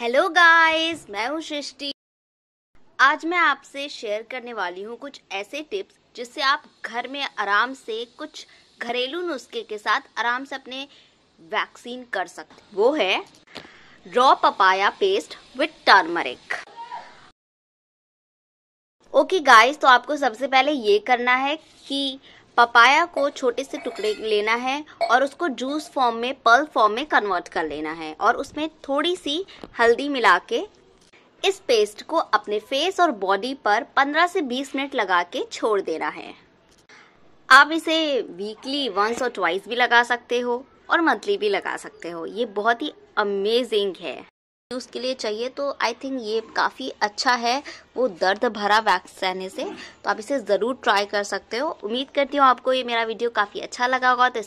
hello guys मैं हूँ सृष्टि आज मैं आपसे शेयर करने वाली हूँ कुछ ऐसे टिप्स जिससे आप घर में आराम से कुछ घरेलू नुस्खे के साथ आराम से अपने वैक्सीन कर सकते वो है raw papaya paste with turmeric okay guys तो आपको सबसे पहले ये करना है कि पपाया को छोटे से टुकड़े लेना है और उसको जूस फॉर्म में पल फॉर्म में कन्वर्ट कर लेना है और उसमें थोड़ी सी हल्दी मिला के इस पेस्ट को अपने फेस और बॉडी पर 15 से 20 मिनट लगा के छोड़ देना है आप इसे वीकली वंस और ट्वाइस भी लगा सकते हो और मंथली भी लगा सकते हो ये बहुत ही अमेजिंग है उसके लिए चाहिए तो आई थिंक ये काफ़ी अच्छा है वो दर्द भरा वैक्स रहने से तो आप इसे ज़रूर ट्राई कर सकते हो उम्मीद करती हूँ आपको ये मेरा वीडियो काफ़ी अच्छा लगा होगा तो